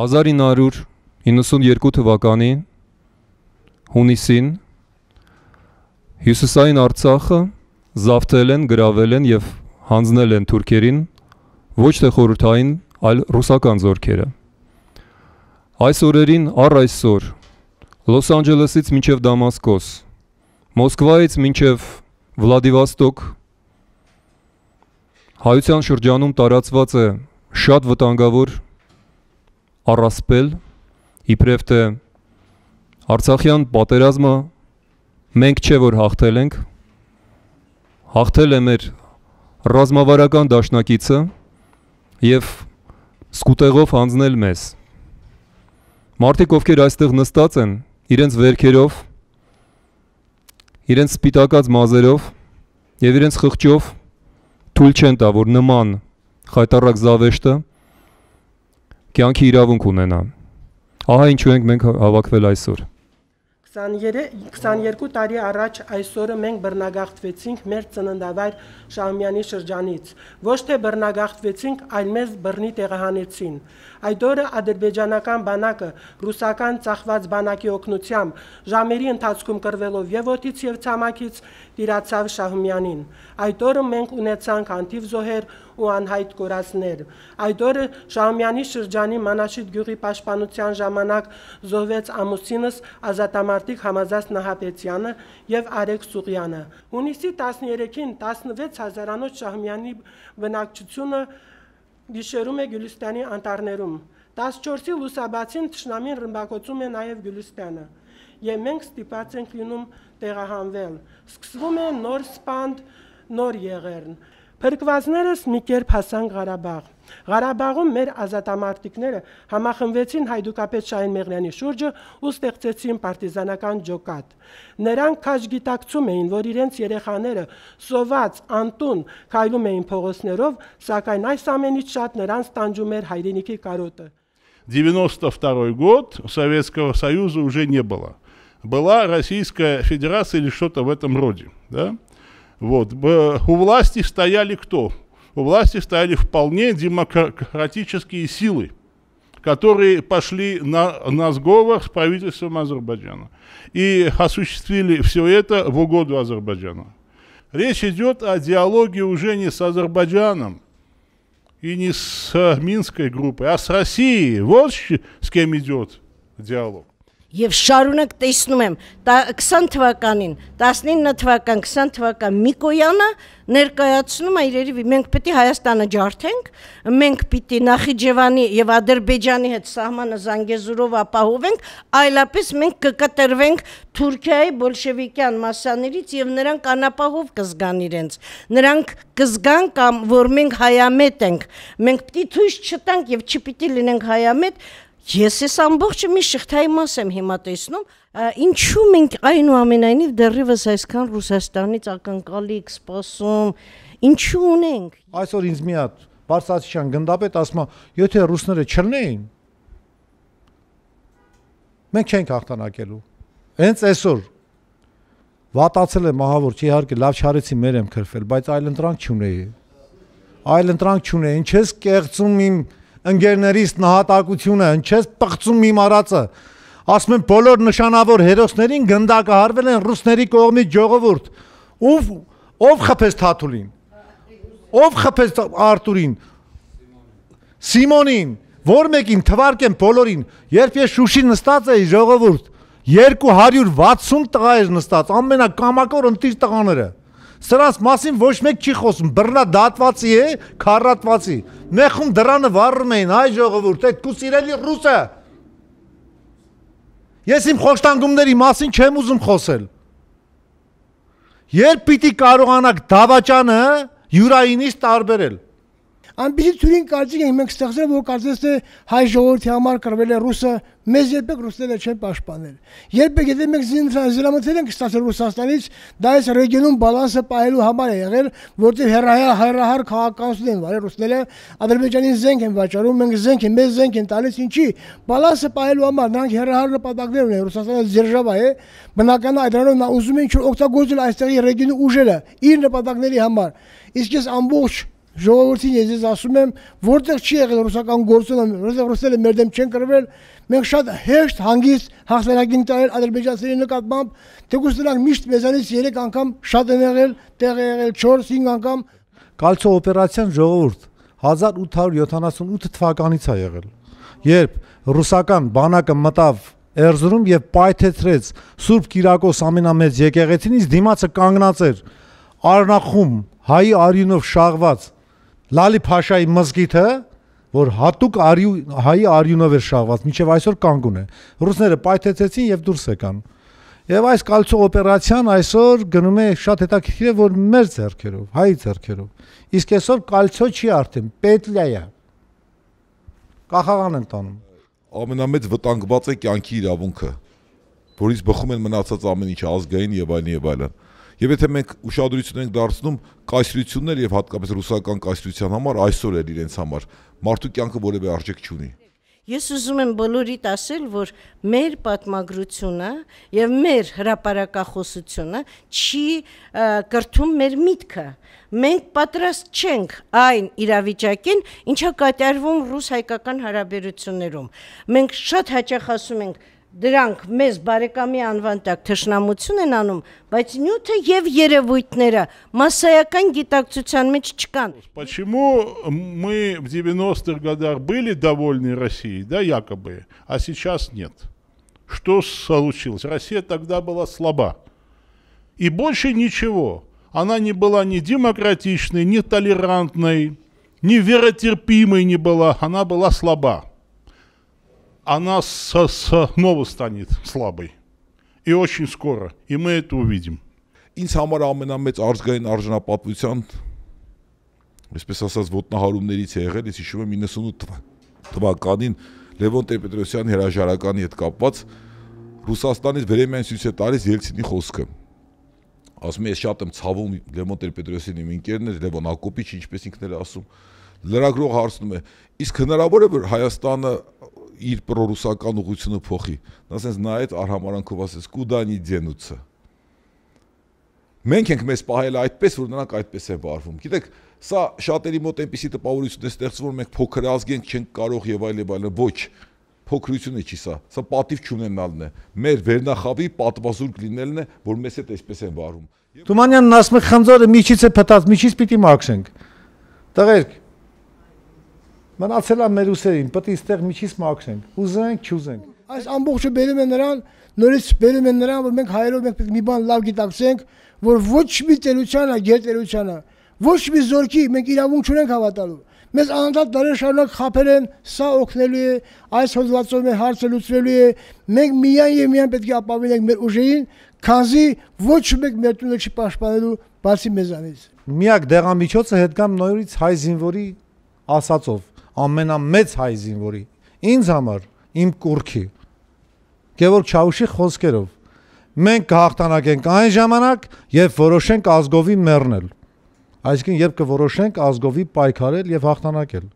1992 թվականի հունիսին հյուսիսային Արցախը զավթել են, գրավել են եւ հանձնել են թուրքերին ոչ թե խորհրդային, այլ ռուսական զորքերը։ Այս օրերին առ այսօր Լոս Անջելեսից մինչև Դամասկոս, Մոսկվայից մինչև Վլադիվաստոկ հայության շրջանում տարածված է շատ վտանգավոր առասպել, իբրև թե Արցախյան պատերազմը մենք չէ որ հաղթել ենք, հաղթել է մեր ռազմավարական դաշնակիցը եւ սկուտեղով հանձնել մեզ։ Մարդիկ, ովքեր այստեղ նստած են, իրենց վերքերով, իրենց սպիտակած մազերով եւ իրենց խղճով թույլ չեն տա, որ նման խայտարակ զավեշտը կյանքի իրավունք ունենա։ Ահա ինչու ենք մենք հավաքվել այսօր։ 22 տարի առաջ այսօրը մենք բռնագաղթվեցինք մեր ծննդավայր Շահումյանի շրջանից։ Ոչ թե բռնագաղթվեցինք, այլ մեզ բռնի տեղահանեցին։ Այդ օրը ադրբեջանական բանակը ռուսական ծախված բանակի օգնությամբ ժամերի ընթացքում կրվելով եւ օթից եւ ցամաքից տիրացավ Շահումյանին։ Այդ օրը մենք ունեցանք անթիվ զոհեր ու անհայտ կորածներ։ Այդ օրը Շահումյանի շրջանի Մանաշիտ գյուղի պաշտպանության ժամանակ զոհվեց ամուսինս ազատամար Մարտիկ Համազաս Նահապետյանը եւ Արեգ Սուղյանը։ Հունիսի 13-ին 16 հազարանոց Շահմյանի բնակչությունը գիշերում է Գյուլիստանի անտառներում։ 14-ի լուսաբացին ճշնամին ռմբակոծում է նաեւ Գյուլիստանը եւ մենք ստիպած ենք լինում տեղահանվել։ Սկսվում է նոր սպանդ, նոր եղերն։ Փրկվածներս մի կերպ հասան Ղարաբաղ։ Ղարաբաղում մեր ազատամարտիկները համախմբվեցին Հայդուկապետ Շահին Մեղրյանի շուրջը ու ստեղծեցին պարտիզանական ջոկատ։ Նրանք քաջ գիտակցում էին, որ իրենց երեխաները սոված, անտուն քայլում էին փողոցներով, սակայն այս ամենից շատ նրանց տանջում էր հայրենիքի կարոտը։ 92 год Советского Союза уже не было. Была Российская Федерация или что-то в этом роде. Да? Вот. У власти стояли кто? у власти стояли вполне демократические силы, которые пошли на, на сговор с правительством Азербайджана и осуществили все это в угоду Азербайджану. Речь идет о диалоге уже не с Азербайджаном и не с э, Минской группой, а с Россией. Вот с кем идет диалог. Եվ շարունակ տեսնում եմ 20 թվականին, 19 թվական, 20 թվական Միկոյանը ներկայացնում է իրերի մենք պիտի Հայաստանը ջարդենք, մենք պիտի Նախիջևանի եւ Ադրբեջանի հետ սահմանը Զանգեզուրով ապահովենք, այլապես մենք կկտրվենք Թուրքիայի բոլշևիկյան մասաներից եւ նրանք անապահով կզգան իրենց։ Նրանք կզգան կամ որ մենք հայամետ ենք։ Մենք պիտի ցույց չտանք եւ չպիտի լինենք հայամետ, Ես ես ամբողջը մի շղթայի մաս եմ հիմա տեսնում, ինչու մենք այնուամենայնիվ դեռևս այսքան Ռուսաստանից ակնկալիք սպասում, ինչու ունենք։ Այսօր ինձ մի հատ Բարսացյան գնդապետ ասում է, եթե ռուսները չլնեին, մենք չենք հաղթանակելու։ Հենց այսօր վատացել է մահավոր, չի իհարկե լավ չարեցի մեր եմ քրվել, բայց այլ ընտրանք չունեի։ Այլ ընտրանք չունեի, ինչ ես կեղծում իմ իմ ընկերներիս նահատակությունը, ինչես պղծում իմ արածը։ Ասում են բոլոր նշանավոր հերոսներին գնդակահարվել են ռուսների կողմից ժողովուրդ։ Ով ով խփեց Թաթուլին։ Ով խփեց Արտուրին։ Սիմոնին, որ մեկին թվարկեմ բոլորին, երբ ես Շուշի նստած էի ժողովուրդ 260 տղա էր նստած, ամենակամակոր ընտիր տղաները։ Սրանց մասին ոչ մեկ չի խոսում, բռնա դատվածի է, քարատվածի։ Մեխում դրանը վառում էին հայ ժողովուրդ, այդ քու սիրելի ռուսը։ Ես իմ խոշտանգումների մասին չեմ ուզում խոսել։ Երբ պիտի կարողանաք դավաճանը յուրայինից տարբերել։ Ամբիի ծուրին կարծիք ենք մենք ստեղծել, որ կարծես թե հայ ժողովրդի համար կրվել է ռուսը, մեզ երբեք ռուսները չեն պաշտպանել։ Երբեք եթե մենք զինվորացել ենք ստացել Ռուսաստանից, դա այս ռեգիոնում բալանսը պահելու համար է եղել, որտեղ հերայա հայրահար քաղաքականություն են վարել ռուսները, Ադրբեջանին զենք են վաճառում, մենք զենք են, մեզ զենք են տալիս, ինչի՞։ Բալանսը պահելու համար նրանք հերայար նպատակներ ունեն, Ռուսաստանը ձերժավա է, բնական է դրանով նա ուզում է ինչ-որ օգտագործել այստեղի ռեգիոնի ուժերը իր նպատակների համար։ Իսկ ես ամբողջ ժողովրդին ես ես ասում եմ, որտեղ չի եղել ռուսական գործոնը, որտեղ ռուսները մեր դեմ չեն կռվել, մենք շատ հեշտ հանգիստ հասարակին տարել ադրբեջանցիների նկատմամբ, թեկուզ նրանք միշտ մեզանից 3 անգամ շատ են եղել, տեղ է եղել 4-5 անգամ։ Կալցո օպերացիան ժողովուրդ 1878 թվականից է եղել, երբ ռուսական բանակը մտավ Էրզրում եւ պայթեցրեց Սուրբ Կիրակոս ամենամեծ եկեղեցին, իսկ դիմացը կանգնած էր Արնախում հայի արյունով շաղված Լալի Փաշայի մզգիթը, որ հատուկ արյու, հայի արյունով էր շաղված, միջև այսօր կանգուն է։ Ռուսները պայթեցեցին եւ դուրս եկան։ Եվ այս կալցո օպերացիան այսօր գնում է շատ հետաքրքիր է, որ մեր ձեռքերով, հայի ձեռքերով։ Իսկ այսօր կալցո չի արդեն, պետլյա է։ Կախաղան են տանում։ Ամենամեծ վտանգված է կյանքի իրավունքը, որից բխում են մնացած ամեն ինչը ազգային եւ այլն եւ այլն։ այլ Եվ եթե մենք ուշադրություն ենք դարձնում կայսրություններ եւ հատկապես ռուսական կայսրության համար այսօր էլ իրենց համար մարդու կյանքը որևէ արժեք չունի։ Ես ուզում եմ բոլորիդ ասել, որ մեր պատմագրությունը եւ մեր հրապարակախոսությունը չի կրթում մեր միտքը։ Մենք պատրաստ չենք այն իրավիճակին, ինչը կատարվում ռուս-հայկական հարաբերություններում։ Մենք շատ հաճախ ասում ենք դրանք մեզ բարեկամի անվանտակ թշնամություն են անում, բայց նյութը եւ երևույթները массоական գիտակցության մեջ չկան։ Почему мы в 90-х годах были довольны Россией, да, якобы, а сейчас нет? Что случилось? Россия тогда была слаба. И больше ничего. Она не была ни демократичной, ни толерантной, ни веротерпимой не была. Она была слаба. она со, снова станет слабой. И очень скоро. И мы это увидим. Ինձ համար ամենամեծ արձգային արժանապատվության այսպես ասած ոտնահարումներից է եղել, ես հիշում եմ 98 թվականին Լևոն Տեր-Պետրոսյան հրաժարականի հետ կապված Ռուսաստանից Վերեմյան ցույց է տալիս Ելցինի խոսքը։ Ասում է, ես շատ եմ ցավում Լևոն Տեր-Պետրոսյանի իմ ընկերն է Լևոն Ակոպիչը, ինչպես ինքն էր ասում, լրագրող հարցնում է, իսկ հնարավոր է որ Հայաստանը իր պրոռուսական ուղությունը փոխի։ Նա ասես նայեց արհամարանքով ասես կուդանի դենուցը։ Մենք ենք մեզ պահել այդպես, որ նրանք այդպես են վարվում։ Գիտեք, սա շատերի մոտ այնպիսի տպավորություն է ստեղծվում, որ մենք փոքր ազգենք չենք կարող եւ այլ եւ այլ, ոչ փոքրությունը չի սա։ Սա պատիվ չունենալն է։ Մեր վերնախավի պատվազուրկ լինելն է, որ մեզ հետ այսպես են վարում։ Թումանյանն ասում է խնձորը միջից է փտած, միջից պիտի մաքրենք։ Տղերք, մնացել է մեր ուսերին, պետք է այստեղ միջից մաքրենք, ուզենք, չուզենք։ Այս ամբողջը բերում է նրան, նորից բերում է նրան, որ մենք հայերով մենք պետք մի բան լավ գիտակցենք, որ ոչ մի տերությանը, գերտերությանը, ոչ մի զորքի մենք իրավունք չունենք հավատալու։ Մեզ անընդհատ դարեր շարունակ խափել են, սա օգնելու է, այս հոդվածով մեր հարցը լուծվելու է։ Մենք միայն եւ միայն պետք է ապավինենք մեր ուժերին, քանզի ոչ մեկ մեր տունը չի պաշտպանելու բացի մեզանից։ Միակ դեղամիջոցը հետ կամ նորից հայ զինվորի ասածով ամենամեծ հայ զինվորի ինձ համար իմ կուրքի Գևորգ Չաուշի խոսքերով մենք կհաղթանակենք այն ժամանակ, երբ որոշենք ազգովի մեռնել։ Այսինքն, երբ կորոշենք ազգովի պայքարել եւ հաղթանակել։